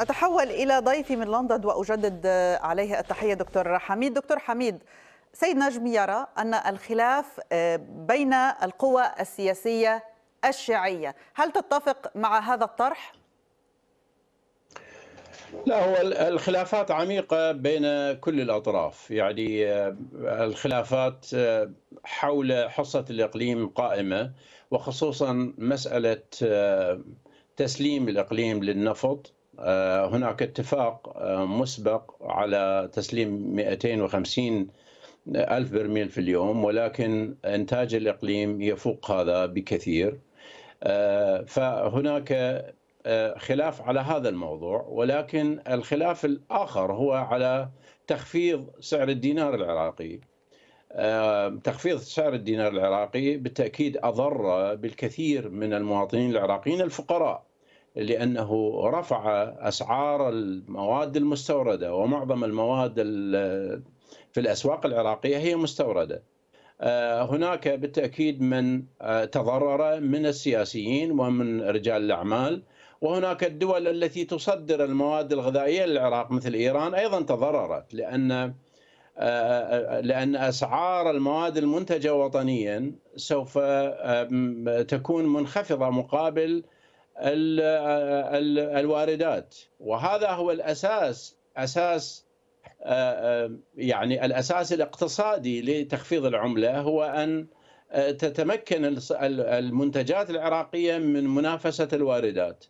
أتحول إلى ضيفي من لندن وأجدد عليه التحية دكتور حميد دكتور حميد سيد نجم يرى أن الخلاف آه، بين القوى السياسية الشيعية هل تتفق مع هذا الطرح؟ لا هو الخلافات عميقة بين كل الأطراف يعني آه، الخلافات آه، حول حصة الإقليم قائمة وخصوصا مسألة تسليم الإقليم للنفط آه، هناك اتفاق آه، مسبق على تسليم 250 ألف برميل في اليوم ولكن إنتاج الإقليم يفوق هذا بكثير آه، فهناك خلاف على هذا الموضوع ولكن الخلاف الآخر هو على تخفيض سعر الدينار العراقي تخفيض سعر الدينار العراقي بالتأكيد أضر بالكثير من المواطنين العراقيين الفقراء لانه رفع اسعار المواد المستورده ومعظم المواد في الاسواق العراقيه هي مستورده. آه، هناك بالتاكيد من آه، تضرر من السياسيين ومن رجال الاعمال وهناك الدول التي تصدر المواد الغذائيه للعراق مثل ايران ايضا تضررت لان آه، لان اسعار المواد المنتجه وطنيا سوف تكون منخفضه مقابل الواردات وهذا هو الاساس اساس آه، آه، يعني الاساس الاقتصادي لتخفيض العمله هو ان آه، تتمكن المنتجات العراقيه من منافسه الواردات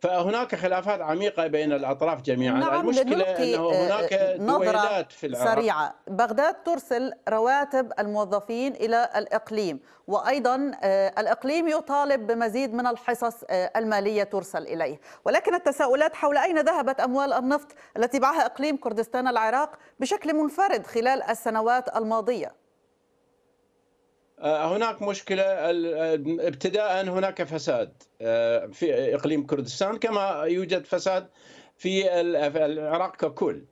فهناك خلافات عميقة بين الأطراف جميعا نعم المشكلة أنه آه، هناك نظرة في العراق سريعة بغداد ترسل رواتب الموظفين إلى الإقليم وأيضا آه، الإقليم يطالب بمزيد من الحصص آه، المالية ترسل إليه ولكن التساؤلات حول أين ذهبت أموال النفط التي باعها إقليم كردستان العراق بشكل منفرد خلال السنوات الماضية آه، هناك مشكله آه، ابتداء هناك فساد آه، في اقليم كردستان كما يوجد فساد في العراق ككل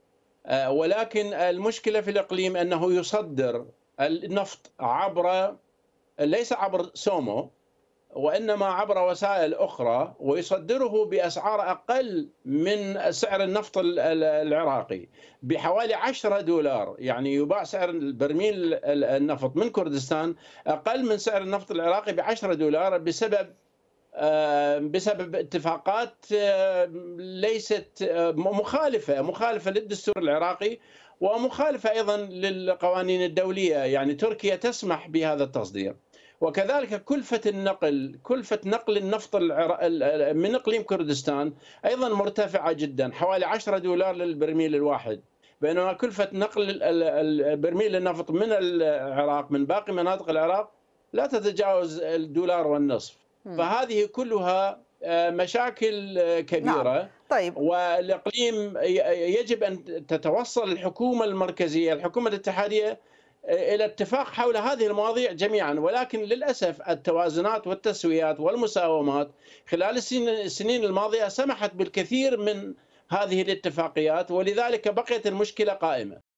ولكن المشكله في الاقليم انه يصدر النفط عبر ليس عبر سومو وإنما عبر وسائل أخرى ويصدره بأسعار أقل من سعر النفط العراقي بحوالي 10 دولار يعني يباع سعر برميل النفط من كردستان أقل من سعر النفط العراقي ب 10 دولار بسبب آه، بسبب اتفاقات آه، ليست آه، مخالفه مخالفه للدستور العراقي ومخالفه ايضا للقوانين الدوليه يعني تركيا تسمح بهذا التصدير وكذلك كلفة النقل كلفة نقل النفط من إقليم كردستان أيضا مرتفعة جدا حوالي 10 دولار للبرميل الواحد بينما كلفة نقل البرميل النفط من العراق من باقي مناطق العراق لا تتجاوز الدولار والنصف فهذه كلها آه، مشاكل آه، كبيرة نعم. طيب والإقليم يجب أن تتوصل الحكومة المركزية الحكومة الاتحادية آه، إلى اتفاق حول هذه المواضيع جميعا ولكن للأسف التوازنات والتسويات والمساومات خلال السنين الماضية سمحت بالكثير من هذه الاتفاقيات ولذلك بقيت المشكلة قائمة